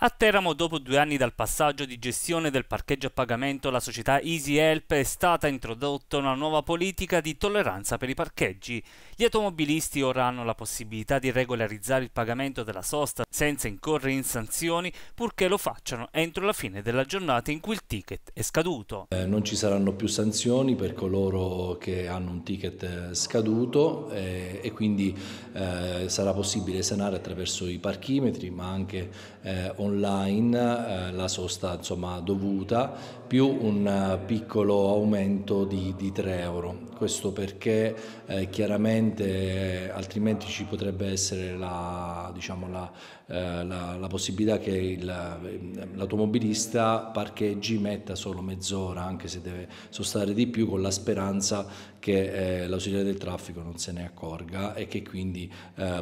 A Teramo, dopo due anni dal passaggio di gestione del parcheggio a pagamento, la società Easy Help è stata introdotta una nuova politica di tolleranza per i parcheggi. Gli automobilisti ora hanno la possibilità di regolarizzare il pagamento della sosta senza incorrere in sanzioni, purché lo facciano entro la fine della giornata in cui il ticket è scaduto. Eh, non ci saranno più sanzioni per coloro che hanno un ticket eh, scaduto eh, e quindi eh, sarà possibile sanare attraverso i parchimetri, ma anche eh, online, eh, la sosta insomma, dovuta, più un eh, piccolo aumento di, di 3 euro. Questo perché eh, chiaramente eh, altrimenti ci potrebbe essere la, diciamo, la, eh, la, la possibilità che il, ehm, l'automobilista parcheggi, metta solo mezz'ora, anche se deve sostare di più, con la speranza che eh, l'auxiliare del traffico non se ne accorga e che quindi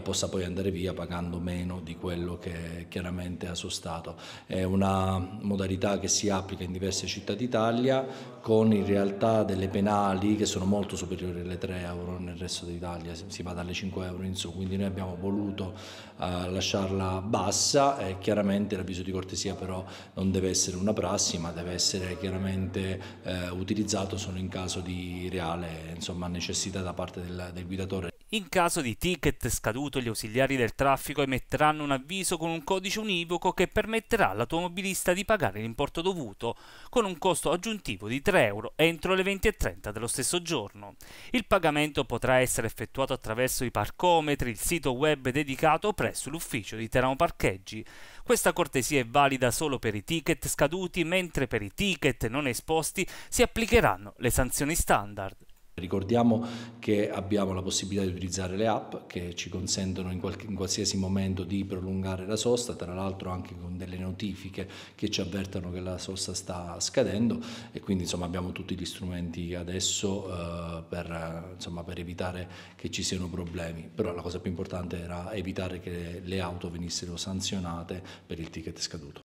possa poi andare via pagando meno di quello che chiaramente ha sostenuto Stato. È una modalità che si applica in diverse città d'Italia con in realtà delle penali che sono molto superiori alle 3 euro nel resto d'Italia, si va dalle 5 euro in su, quindi noi abbiamo voluto eh, lasciarla bassa e chiaramente l'avviso di cortesia però non deve essere una prassi ma deve essere chiaramente eh, utilizzato solo in caso di reale insomma, necessità da parte del, del guidatore. In caso di ticket scaduto gli ausiliari del traffico emetteranno un avviso con un codice univoco che permetterà all'automobilista di pagare l'importo dovuto con un costo aggiuntivo di 3 euro entro le 20.30 dello stesso giorno. Il pagamento potrà essere effettuato attraverso i parcometri, il sito web dedicato presso l'ufficio di Teramo Parcheggi. Questa cortesia è valida solo per i ticket scaduti mentre per i ticket non esposti si applicheranno le sanzioni standard. Ricordiamo che abbiamo la possibilità di utilizzare le app che ci consentono in, qualsiasi momento di prolungare la sosta, tra l'altro anche con delle notifiche che ci avvertono che la sosta sta scadendo e quindi insomma, abbiamo tutti gli strumenti adesso eh, per, insomma, per, evitare che ci siano problemi. Però la cosa più importante era evitare che le auto venissero sanzionate per il ticket scaduto.